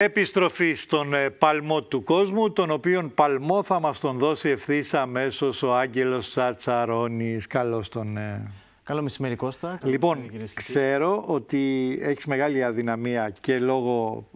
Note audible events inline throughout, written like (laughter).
Επιστροφή στον ε, παλμό του κόσμου, τον οποίον παλμό θα μας τον δώσει ευθύς αμέσως ο Άγγελος Σατσαρώνης. Καλώς τον... Ε. Καλό μεσημέρι Κώστα. λοιπόν, ξέρω ότι έχεις μεγάλη αδυναμία και λόγω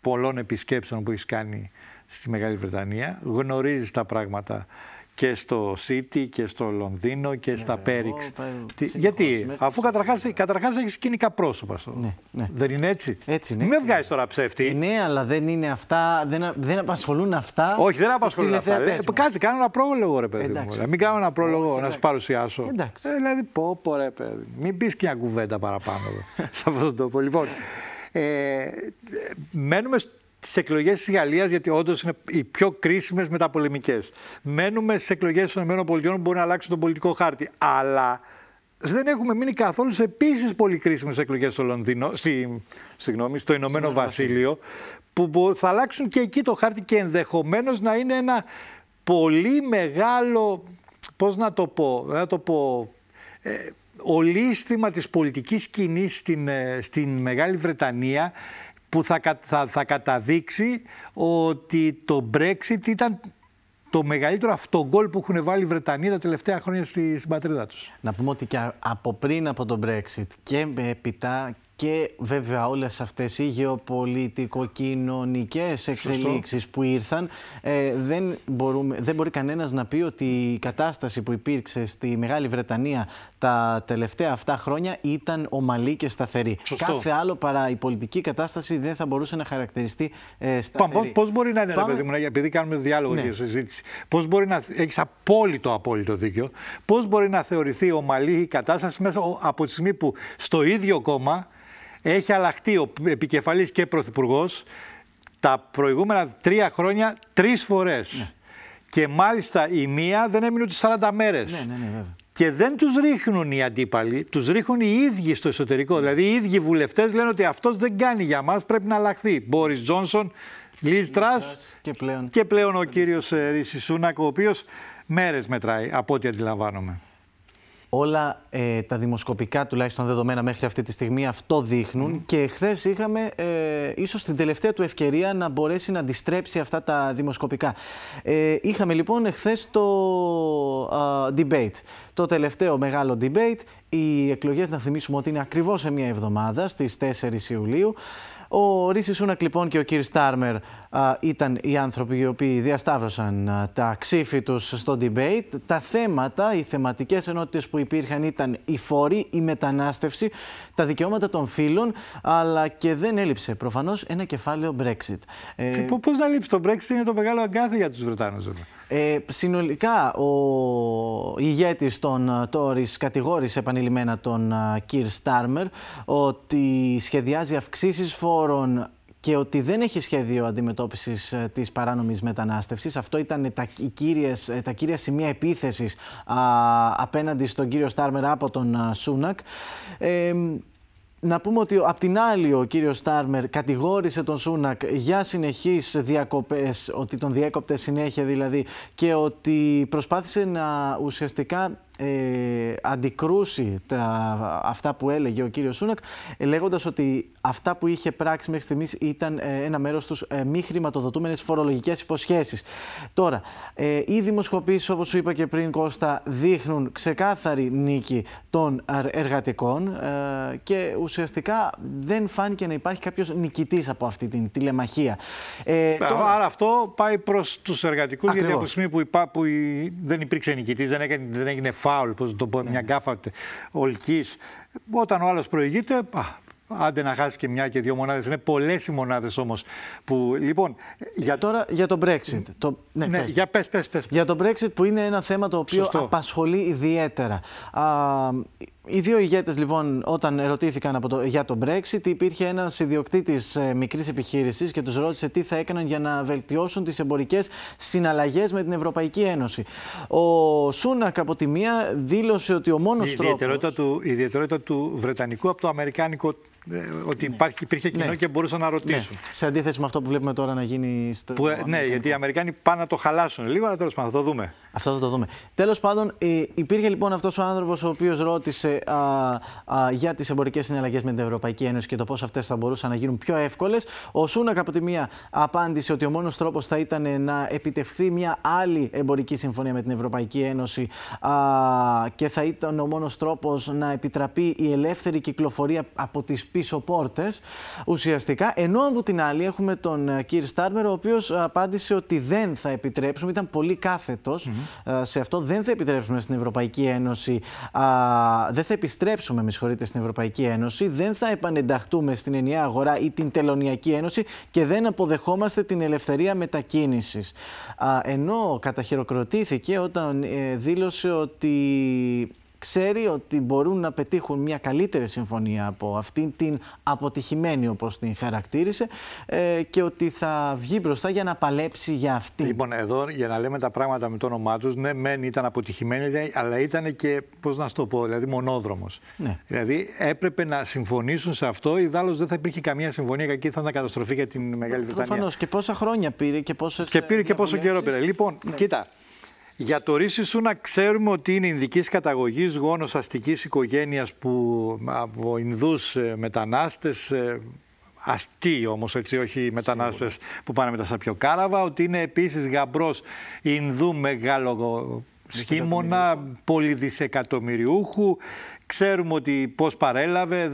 πολλών επισκέψεων που έχεις κάνει στη Μεγάλη Βρετανία. Γνωρίζεις τα πράγματα και στο City και στο Λονδίνο και στα ναι, Πέριξ. Γιατί, αφού καταρχάς, καταρχάς έχεις κοινικά πρόσωπα στο. Ναι, ναι. Δεν είναι έτσι. έτσι είναι, Μην έτσι, βγάζεις τώρα ψεύτη. Ε, ναι, αλλά δεν είναι αυτά, δεν, δεν απασχολούν αυτά. Όχι, δεν απασχολούν αυτά. Ε, κάτσε, κάνω ένα πρόλογο ρε παιδί μου. Μην κάνω ένα πρόλογο να σου παρουσιάσω. Εντάξει. Ε, δηλαδή, πω, πω ρε παιδί. Μην πεις και μια κουβέντα παραπάνω εδώ, (laughs) σε αυτόν τον τόπο. Λοιπόν, ε, μένουμε τις εκλογές της Γαλλίας, γιατί όντως είναι οι πιο κρίσιμες μεταπολεμικές. Μένουμε στι εκλογές των ΗΠΑ που μπορεί να αλλάξουν τον πολιτικό χάρτη. Αλλά δεν έχουμε μείνει καθόλου σε επίσης πολύ κρίσιμες εκλογές στο Λονδίνο, στη, στο Ηνωμένο Βασίλειο, που θα αλλάξουν και εκεί το χάρτη και ενδεχομένως να είναι ένα πολύ μεγάλο. Πώς να το πω, ε, ολίσθημα της πολιτικής κοινής στην, ε, στην Μεγάλη Βρετανία που θα, θα, καταδείξει ότι το Brexit ήταν το μεγαλύτερο αυτογκόλ που έχουν βάλει οι Βρετανοί τα τελευταία χρόνια στην πατρίδα τους. Να πούμε ότι και από πριν από το Brexit και επίτα και βέβαια όλες αυτές οι γεωπολιτικοκοινωνικές εξελίξεις που ήρθαν ε, δεν, μπορούμε, δεν μπορεί κανένας να πει ότι η κατάσταση που υπήρξε στη Μεγάλη Βρετανία τα τελευταία αυτά χρόνια ήταν ομαλή και σταθερή. Κάθε άλλο παρά η πολιτική κατάσταση δεν θα μπορούσε να χαρακτηριστεί ε, σταθερή. Πώς μπορεί να είναι, Πάμε... παιδί μου, επειδή κάνουμε διάλογο ναι. και συζήτηση, πώς μπορεί να έχεις απόλυτο απόλυτο δίκιο, πώς μπορεί να θεωρηθεί ομαλή η κατάσταση μέσα από τη στιγμή που στο ίδιο κόμμα έχει αλλάχτεί ο επικεφαλής και πρωθυπουργός τα προηγούμενα τρία χρόνια τρεις φορές. Ναι. Και μάλιστα η μία δεν έμεινε ούτε 40 μέρες. Ναι, ναι, ναι, και δεν τους ρίχνουν οι αντίπαλοι, τους ρίχνουν οι ίδιοι στο εσωτερικό. Ναι. Δηλαδή οι ίδιοι βουλευτές λένε ότι αυτός δεν κάνει για μας, πρέπει να αλλάχθει. Μπόρις Τζόνσον, Λίζ και πλέον, και πλέον ο κύριος ε, Ρίση ο οποίος μέρες μετράει από ό,τι αντιλαμβάνομαι όλα ε, τα δημοσκοπικά τουλάχιστον δεδομένα μέχρι αυτή τη στιγμή αυτό δείχνουν και χθες είχαμε ε, ίσως την τελευταία του ευκαιρία να μπορέσει να αντιστρέψει αυτά τα δημοσκοπικά. Ε, είχαμε λοιπόν χθες το debate, το τελευταίο μεγάλο debate. Οι εκλογές να θυμίσουμε ότι είναι ακριβώς σε μια εβδομάδα στις 4 Ιουλίου. Ο Ρίση Σούνακ λοιπόν και ο κύριος Στάρμερ ήταν οι άνθρωποι οι οποίοι διασταύρωσαν τα ξύφη τους στο debate. Τα θέματα, οι θεματικές ενότητες που υπήρχαν ήταν η φόρη, η μετανάστευση, τα δικαιώματα των φίλων, αλλά και δεν έλειψε προφανώς ένα κεφάλαιο Brexit. Ε... Πώς να λείψει το Brexit είναι το μεγάλο αγκάθι για τους Βρετάνους. Ε, συνολικά, ο ηγέτης των Τόρις κατηγόρησε επανειλημμένα τον Κιρ Στάρμερ ότι σχεδιάζει αυξήσεις φόρων και ότι δεν έχει σχέδιο αντιμετώπισης ε, της παράνομης μετανάστευσης. Αυτό ήταν τα, κύριες, ε, τα κύρια σημεία επίθεσης απέναντι στον κύριο Στάρμερ από τον ε, Σούνακ. να πούμε ότι απ' την άλλη ο κύριος Στάρμερ κατηγόρησε τον Σούνακ για συνεχείς διακοπές, ότι τον διέκοπτε συνέχεια δηλαδή και ότι προσπάθησε να ουσιαστικά ε, αντικρούσει τα, αυτά που έλεγε ο κύριος Σούνακ ε, λέγοντας ότι αυτά που είχε πράξει μέχρι στιγμής ήταν ε, ένα μέρος τους ε, μη χρηματοδοτούμενες φορολογικές υποσχέσεις. Τώρα, ε, οι δημοσκοπήσεις όπως σου είπα και πριν Κώστα δείχνουν ξεκάθαρη νίκη των εργατικών ε, και ουσιαστικά δεν φάνηκε να υπάρχει κάποιος νικητής από αυτή την τηλεμαχία. Ε, Άρα τώρα... αυτό πάει προς τους εργατικούς γιατί από τη στιγμή που, υπά, που δεν υπήρξε νικητής, δεν έγινε, δεν έγινε φάουλ, πώς το πω, μια ναι. γκάφα ολκής. Όταν ο άλλος προηγείται, α, άντε να χάσει και μια και δύο μονάδες. Είναι πολλές οι μονάδες όμως που... Λοιπόν... Για τώρα, για το Brexit. Το... Ναι, ναι για πες, πες, πες. Για το Brexit που είναι ένα θέμα το οποίο απασχολεί ιδιαίτερα. Οι δύο ηγέτες λοιπόν όταν ερωτήθηκαν από το, για το Brexit υπήρχε ένας ιδιοκτήτης ε, μικρής επιχείρησης και τους ρώτησε τι θα έκαναν για να βελτιώσουν τις εμπορικές συναλλαγές με την Ευρωπαϊκή Ένωση. Ο Σούνακ από τη μία δήλωσε ότι ο μόνος η ιδιαιτερότητα Του, η ιδιαιτερότητα του Βρετανικού από το Αμερικάνικο ε, ότι ναι. υπάρχει, υπήρχε κοινό ναι. και μπορούσαν να ρωτήσουν. Ναι. Σε αντίθεση με αυτό που βλέπουμε τώρα να γίνει στο. Που, ε, ναι, γιατί οι Αμερικάνοι πάνε να το χαλάσουν λίγο, αλλά τέλος πάντων θα το δούμε. Αυτό θα το δούμε. Τέλος πάντων, ε, υπήρχε λοιπόν αυτός ο άνθρωπος ο οποίος ρώτησε α, α, για τις εμπορικές συναλλαγές με την Ευρωπαϊκή Ένωση και το πώς αυτές θα μπορούσαν να γίνουν πιο εύκολες. Ο Σούνακ, από τη μία, απάντησε ότι ο μόνος τρόπος θα ήταν να επιτευχθεί μια άλλη εμπορική συμφωνία με την Ευρωπαϊκή Ένωση α, και θα ήταν ο μόνος τρόπος να επιτραπεί η ελεύθερη κυκλοφορία από τις πίσω πόρτες ουσιαστικά. Ενώ από την άλλη έχουμε τον κύριο ε, Στάρμερ, ο οποίος απάντησε ότι δεν θα επιτρέψουμε, ήταν πολύ κάθετος ε, σε αυτό, δεν θα επιτρέψουμε στην Ευρωπαϊκή Ένωση, α, θα επιστρέψουμε, με συγχωρείτε, στην Ευρωπαϊκή Ένωση, δεν θα επανενταχτούμε στην ενιαία αγορά ή την Τελωνιακή Ένωση και δεν αποδεχόμαστε την ελευθερία μετακίνησης. Ενώ καταχειροκροτήθηκε όταν ε, δήλωσε ότι ξέρει ότι μπορούν να πετύχουν μια καλύτερη συμφωνία από αυτήν την αποτυχημένη όπως την χαρακτήρισε ε, και ότι θα βγει μπροστά για να παλέψει για αυτή. Λοιπόν, εδώ για να λέμε τα πράγματα με το όνομά τους, ναι μεν ήταν αποτυχημένη, αλλά ήταν και, πώς να σου το πω, δηλαδή μονόδρομος. Ναι. Δηλαδή έπρεπε να συμφωνήσουν σε αυτό, ιδάλω δεν θα υπήρχε καμία συμφωνία και εκεί θα ήταν καταστροφή για την Μεγάλη Βρετανία. Προφανώς και πόσα χρόνια πήρε και, πόσο. και πήρε και ε, πόσο καιρό πήρε. Λοιπόν, ναι. κοίτα, για το ρίσι Σούνα να ξέρουμε ότι είναι Ινδικής καταγωγής γόνος αστικής οικογένειας που από Ινδούς ε, μετανάστες, ε, αστεί όμως έτσι, όχι μετανάστες που πάνε μετά τα πιο κάραβα, ότι είναι επίσης γαμπρός Ινδού μεγάλο σχήμωνα, πολυδισεκατομμυριούχου. Ξέρουμε ότι πώς παρέλαβε,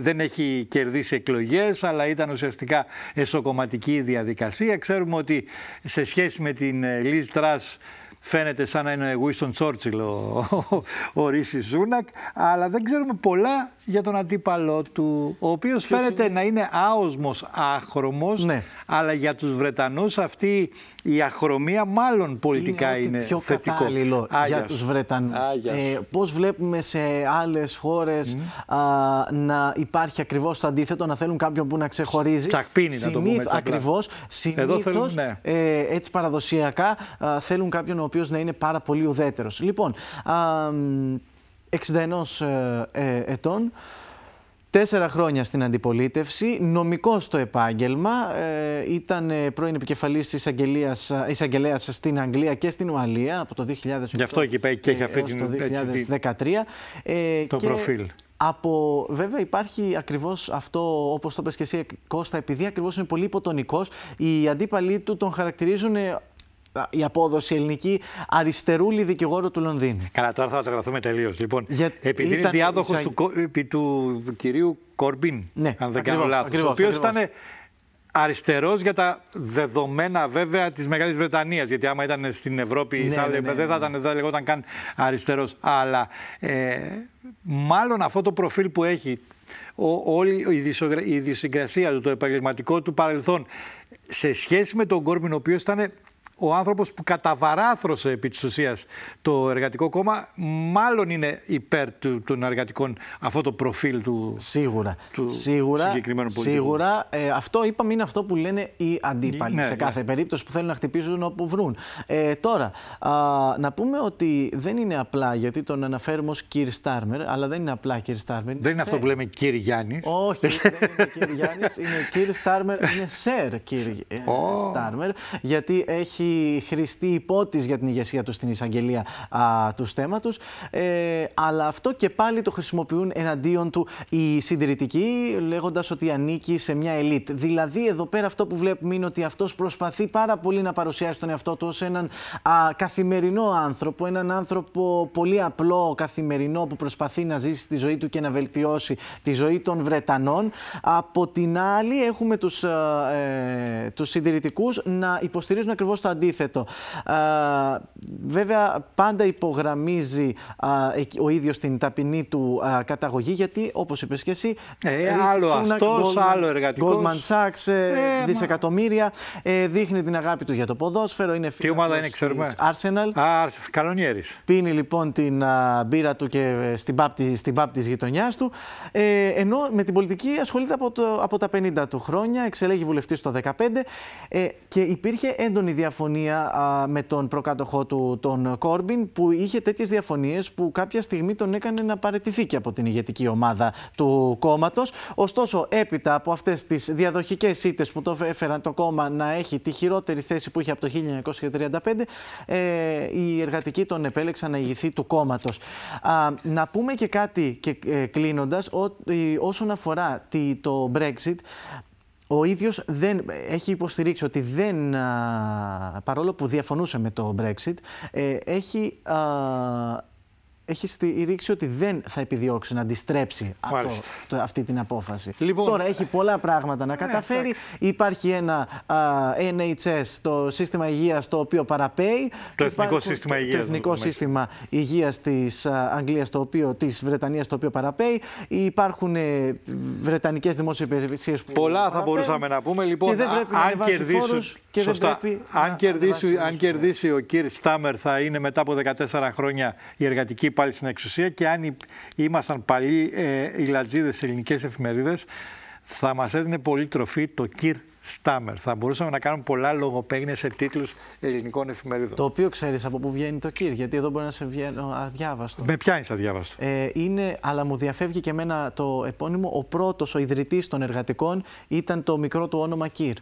δεν έχει, κερδίσει εκλογές, αλλά ήταν ουσιαστικά εσωκομματική διαδικασία. Ξέρουμε ότι σε σχέση με την ε, Λίζ φαίνεται σαν να είναι ο Churchill ο, ο, ο Ρίση Σούνακ, αλλά δεν ξέρουμε πολλά για τον αντίπαλό του, ο οποίος φαίνεται να είναι άοσμος, άχρωμος, ναι. αλλά για τους Βρετανούς αυτή η αχρωμία μάλλον πολιτικά είναι, είναι πιο θετικό. κατάλληλο για τους Βρετανούς. Ε, πώς βλέπουμε σε άλλες χώρες να υπάρχει ακριβώς το αντίθετο, να θέλουν κάποιον που να ξεχωρίζει. τσακπίνη να το πούμε έτσι. Ναι. Ε, έτσι παραδοσιακά, θέλουν κάποιον οποίος να είναι πάρα πολύ ουδέτερος. Λοιπόν, 61 ε, ε, ετών. Τέσσερα χρόνια στην αντιπολίτευση, νομικό στο επάγγελμα, ε, ήταν ε, πρώην επικεφαλής της εισαγγελέας στην Αγγλία και στην Ουαλία από το 2008. Γι' αυτό εκεί και έχει αυτή την Το 2013. το προφίλ. Από, βέβαια υπάρχει ακριβώς αυτό, όπως το είπες και εσύ, Κώστα, επειδή ακριβώς είναι πολύ υποτονικός, οι αντίπαλοι του τον χαρακτηρίζουν η απόδοση ελληνική αριστερούλη δικηγόρο του Λονδίνου. Καλά, τώρα θα τρελαθούμε τελείως. Λοιπόν, Για... επειδή είναι διάδοχο του, του κυρίου Κορμπίν, ναι, αν δεν κάνω λάθος, ο οποίο ήταν αριστερός για τα δεδομένα βέβαια της Μεγάλης Βρετανίας. Γιατί άμα ήταν στην Ευρώπη, ναι, σαν, ναι, ναι, δεν θα ναι. ήταν, καν αριστερός. Αλλά ε, μάλλον αυτό το προφίλ που έχει, όλη η ιδιοσυγκρασία του, το επαγγελματικό του παρελθόν, σε σχέση με τον Κόρμπιν, ο οποίος ήταν ο άνθρωπος που καταβαράθρωσε επί της ουσίας το εργατικό κόμμα, μάλλον είναι υπέρ του, των εργατικών αυτό το προφίλ του, σίγουρα, του σίγουρα, συγκεκριμένου πολιτικού. Σίγουρα. Ε, αυτό είπαμε είναι αυτό που λένε οι αντίπαλοι ναι, σε ναι. κάθε περίπτωση που θέλουν να χτυπήσουν όπου βρουν. Ε, τώρα, α, να πούμε ότι δεν είναι απλά γιατί τον αναφέρουμε ως κύριε Στάρμερ, αλλά δεν είναι απλά κύριε Στάρμερ. Δεν είναι αυτό που λέμε κύριε Γιάννης. Όχι, δεν είναι κύριε Γιάννης. Είναι κύριο Στάρμερ, είναι Σερ κύριε Στάρμερ, γιατί έχει έχει χρηστή υπότης για την ηγεσία τους στην εισαγγελία α, τους στέματο. Ε, αλλά αυτό και πάλι το χρησιμοποιούν εναντίον του οι συντηρητικοί, λέγοντας ότι ανήκει σε μια ελίτ. Δηλαδή, εδώ πέρα αυτό που βλέπουμε είναι ότι αυτός προσπαθεί πάρα πολύ να παρουσιάσει τον εαυτό του ως έναν α, καθημερινό άνθρωπο, έναν άνθρωπο πολύ απλό, καθημερινό, που προσπαθεί να ζήσει τη ζωή του και να βελτιώσει τη ζωή των Βρετανών. Από την άλλη, έχουμε τους τους ε, συντηρητικούς να υποστηρίζουν ακριβώς το αντίθετο. βέβαια, πάντα υπογραμμίζει ο ίδιος την ταπεινή του καταγωγή, γιατί όπως είπες και εσύ. Ε, άλλο αυτός, άλλο εργατικός. Goldman Sachs, ε, ε, δισεκατομμύρια. Ε, δείχνει την αγάπη του για το ποδόσφαιρο. Είναι Τι ομάδα είναι, ξέρουμε. Arsenal. Α, καλονιέρης. Πίνει λοιπόν την μπύρα του και ε, στην πάπτη, στην της γειτονιάς του. Ε, ενώ με την πολιτική ασχολείται από, από τα 50 του χρόνια, εξελέγει βουλευτής το 2015 ε, και υπήρχε έντονη διαφωνία α, με τον προκάτοχό του, τον Κόρμπιν, που είχε τέτοιες διαφωνίες που κάποια στιγμή τον έκανε να παρετηθεί και από την ηγετική ομάδα του κόμματος. Ωστόσο, έπειτα από αυτές τις διαδοχικές ήττες που το έφεραν το κόμμα να έχει τη χειρότερη θέση που είχε από το 1935, ε, οι εργατικοί τον επέλεξαν να ηγηθεί του κόμματος. Να πούμε και κάτι και ε, κλείνοντας, ε, όσον αφορά τη, το Brexit ο ίδιος δεν, έχει υποστηρίξει ότι δεν, παρόλο που διαφωνούσε με το Brexit, ε, έχει έχει στηρίξει ότι δεν θα επιδιώξει να αντιστρέψει αυτό, αυτή την απόφαση. Λοιπόν, Τώρα έχει πολλά πράγματα να ναι, καταφέρει. Υπάρχει ένα NHS, το σύστημα υγείας, το οποίο παραπέει. Το Εθνικό Σύστημα υγείας. Το Εθνικό Σύστημα τη Αγγλίας, το οποίο της Βρετανίας, το οποίο παραπέει. Υπάρχουν ε, βρετανικές δημόσιες υπηρεσίες που. Πολλά θα μπορούσαμε να πούμε. Λοιπόν, και δεν πρέπει α, αν Και δεν πρέπει αν, κερδίσει, ο κ. Στάμερ, θα είναι μετά από 14 χρόνια η εργατική πάλι στην εξουσία και αν ήμασταν παλιοί ε, οι λατζίδες σε ελληνικές εφημερίδες θα μας έδινε πολύ τροφή το Κυρ Στάμερ. Θα μπορούσαμε να κάνουμε πολλά λογοπαίγνια σε τίτλους ελληνικών εφημερίδων. Το οποίο ξέρεις από πού βγαίνει το Κυρ, γιατί εδώ μπορεί να σε βγαίνω αδιάβαστο. Με πιάνεις αδιάβαστο. Ε, είναι, αλλά μου διαφεύγει και εμένα το επώνυμο, ο πρώτος, ο ιδρυτής των εργατικών ήταν το μικρό του όνομα Κυρ.